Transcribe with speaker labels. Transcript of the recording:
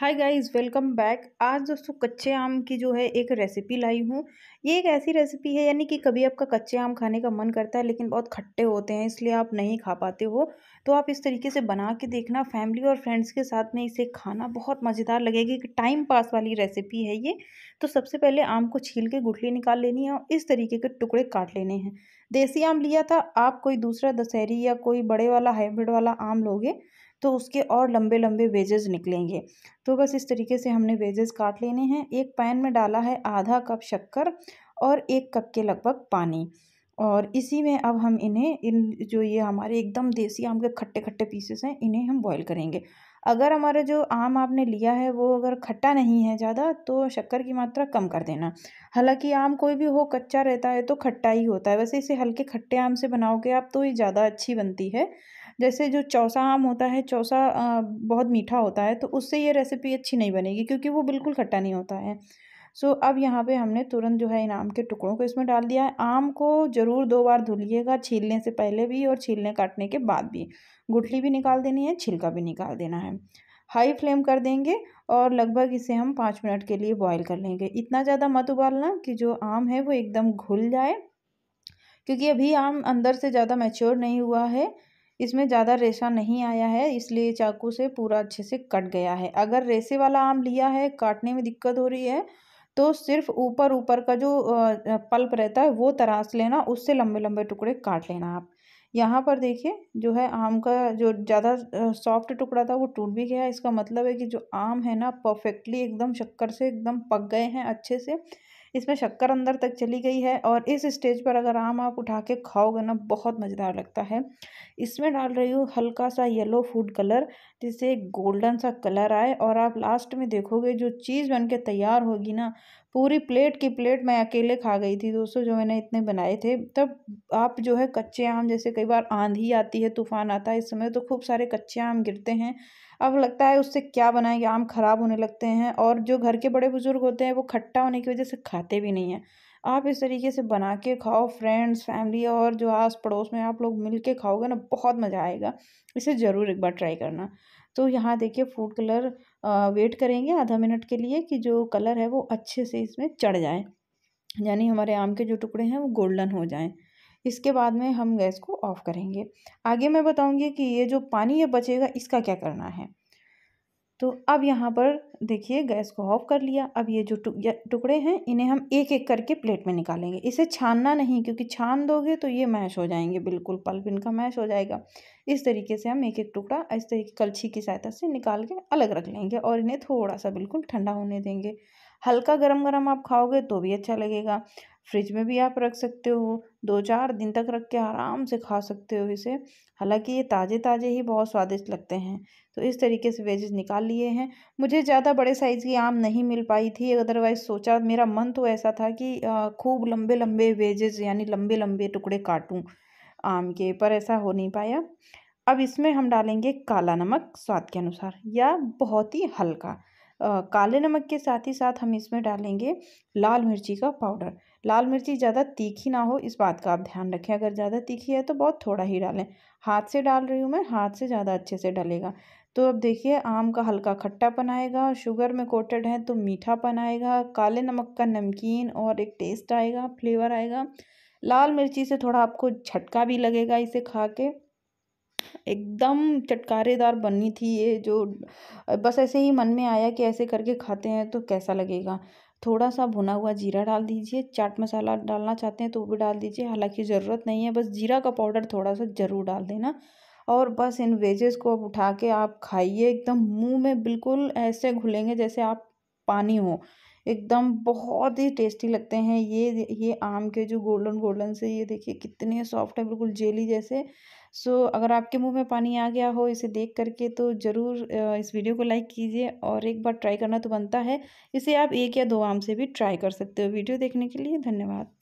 Speaker 1: hi guys welcome back आज दोस्तों कच्चे आम की जो है एक रेसिपी लाई हूँ ये एक ऐसी रेसिपी है यानी कि कभी आपका कच्चे आम खाने का मन करता है लेकिन बहुत खट्टे होते हैं इसलिए आप नहीं खा पाते हो तो आप इस तरीके से बना के देखना फैमिली और फ्रेंड्स के साथ में इसे खाना बहुत मज़ेदार लगेगी टाइम पास वाली रेसिपी है ये तो सबसे पहले आम को छील के गुठली निकाल लेनी है और इस तरीके के टुकड़े काट लेने हैं देसी आम लिया था आप कोई दूसरा दशहरी या कोई बड़े वाला हाइब्रिड वाला आम लोगे तो उसके और लंबे लंबे वेजेस निकलेंगे तो बस इस तरीके से हमने वेजेस काट लेने हैं एक पैन में डाला है आधा कप शक्कर और एक कप के लगभग पानी और इसी में अब हम इन्हें इन जो ये हमारे एकदम देसी आम के खट्टे खट्टे पीसेस हैं इन्हें हम बॉईल करेंगे अगर हमारा जो आम आपने लिया है वो अगर खट्टा नहीं है ज़्यादा तो शक्कर की मात्रा कम कर देना हालांकि आम कोई भी हो कच्चा रहता है तो खट्टा ही होता है वैसे इसे हल्के खट्टे आम से बनाओगे आप तो ये ज़्यादा अच्छी बनती है जैसे जो चौसा आम होता है चौसा बहुत मीठा होता है तो उससे ये रेसिपी अच्छी नहीं बनेगी क्योंकि वो बिल्कुल खट्टा नहीं होता है सो अब यहाँ पे हमने तुरंत जो है इन आम के टुकड़ों को इसमें डाल दिया है आम को ज़रूर दो बार धुलिएगा छीलने से पहले भी और छीलने काटने के बाद भी गुठली भी निकाल देनी है छिलका भी निकाल देना है हाई फ्लेम कर देंगे और लगभग इसे हम पाँच मिनट के लिए बॉईल कर लेंगे इतना ज़्यादा मत उबालना कि जो आम है वो एकदम घुल जाए क्योंकि अभी आम अंदर से ज़्यादा मैच्योर नहीं हुआ है इसमें ज़्यादा रेशा नहीं आया है इसलिए चाकू से पूरा अच्छे से कट गया है अगर रेसे वाला आम लिया है काटने में दिक्कत हो रही है तो सिर्फ ऊपर ऊपर का जो पल्प रहता है वो तराश लेना उससे लंबे लंबे टुकड़े काट लेना आप यहाँ पर देखिए जो है आम का जो ज़्यादा सॉफ्ट टुकड़ा था वो टूट भी गया इसका मतलब है कि जो आम है ना परफेक्टली एकदम शक्कर से एकदम पक गए हैं अच्छे से इसमें शक्कर अंदर तक चली गई है और इस स्टेज पर अगर आम आप उठा के खाओगे ना बहुत मज़ेदार लगता है इसमें डाल रही हूँ हल्का सा येलो फूड कलर जिससे एक गोल्डन सा कलर आए और आप लास्ट में देखोगे जो चीज़ बन के तैयार होगी ना पूरी प्लेट की प्लेट मैं अकेले खा गई थी दोस्तों जो मैंने इतने बनाए थे तब आप जो है कच्चे आम जैसे कई बार आंधी आती है तूफान आता है इस समय तो खूब सारे कच्चे आम गिरते हैं अब लगता है उससे क्या बनाएंगे आम खराब होने लगते हैं और जो घर के बड़े बुजुर्ग होते हैं वो खट्टा होने की वजह से खाते भी नहीं हैं आप इस तरीके से बना के खाओ फ्रेंड्स फैमिली और जो आस पड़ोस में आप लोग मिल के खाओगे ना बहुत मज़ा आएगा इसे ज़रूर एक बार ट्राई करना तो यहाँ देखिए फूड कलर वेट करेंगे आधा मिनट के लिए कि जो कलर है वो अच्छे से इसमें चढ़ जाए यानी हमारे आम के जो टुकड़े हैं वो गोल्डन हो जाएं इसके बाद में हम गैस को ऑफ़ करेंगे आगे मैं बताऊंगी कि ये जो पानी ये बचेगा इसका क्या करना है तो अब यहाँ पर देखिए गैस को ऑफ कर लिया अब ये जो टुकड़े हैं इन्हें हम एक एक करके प्लेट में निकालेंगे इसे छानना नहीं क्योंकि छान दोगे तो ये मैश हो जाएंगे बिल्कुल पल्प इनका मैश हो जाएगा इस तरीके से हम एक एक टुकड़ा इस तरीके कलछी की सहायता से निकाल के अलग रख लेंगे और इन्हें थोड़ा सा बिल्कुल ठंडा होने देंगे हल्का गरम गरम आप खाओगे तो भी अच्छा लगेगा फ्रिज में भी आप रख सकते हो दो चार दिन तक रख के आराम से खा सकते हो इसे हालांकि ये ताज़े ताज़े ही बहुत स्वादिष्ट लगते हैं तो इस तरीके से वेजेस निकाल लिए हैं मुझे ज़्यादा बड़े साइज़ की आम नहीं मिल पाई थी अदरवाइज़ सोचा मेरा मन तो ऐसा था कि खूब लंबे लंबे वेजेस यानी लंबे लंबे टुकड़े काटूँ आम के पर ऐसा हो नहीं पाया अब इसमें हम डालेंगे काला नमक स्वाद के अनुसार या बहुत ही हल्का काले नमक के साथ ही साथ हम इसमें डालेंगे लाल मिर्ची का पाउडर लाल मिर्ची ज़्यादा तीखी ना हो इस बात का आप ध्यान रखें अगर ज़्यादा तीखी है तो बहुत थोड़ा ही डालें हाथ से डाल रही हूँ मैं हाथ से ज़्यादा अच्छे से डलेगा तो अब देखिए आम का हल्का खट्टापन आएगा शुगर में कोटेड है तो मीठापन आएगा काले नमक का नमकीन और एक टेस्ट आएगा फ्लेवर आएगा लाल मिर्ची से थोड़ा आपको झटका भी लगेगा इसे खा के एकदम चटकारेदार बनी थी ये जो बस ऐसे ही मन में आया कि ऐसे करके खाते हैं तो कैसा लगेगा थोड़ा सा भुना हुआ जीरा डाल दीजिए चाट मसाला डालना चाहते हैं तो वो भी डाल दीजिए हालांकि ज़रूरत नहीं है बस जीरा का पाउडर थोड़ा सा ज़रूर डाल देना और बस इन वेजेस को अब उठा के आप खाइए एकदम मुंह में बिल्कुल ऐसे घुलेंगे जैसे आप पानी हो एकदम बहुत ही टेस्टी लगते हैं ये ये आम के जो गोल्डन गोल्डन से ये देखिए कितने सॉफ्ट है बिल्कुल जेली जैसे सो अगर आपके मुंह में पानी आ गया हो इसे देख करके तो ज़रूर इस वीडियो को लाइक कीजिए और एक बार ट्राई करना तो बनता है इसे आप एक या दो आम से भी ट्राई कर सकते हो वीडियो देखने के लिए धन्यवाद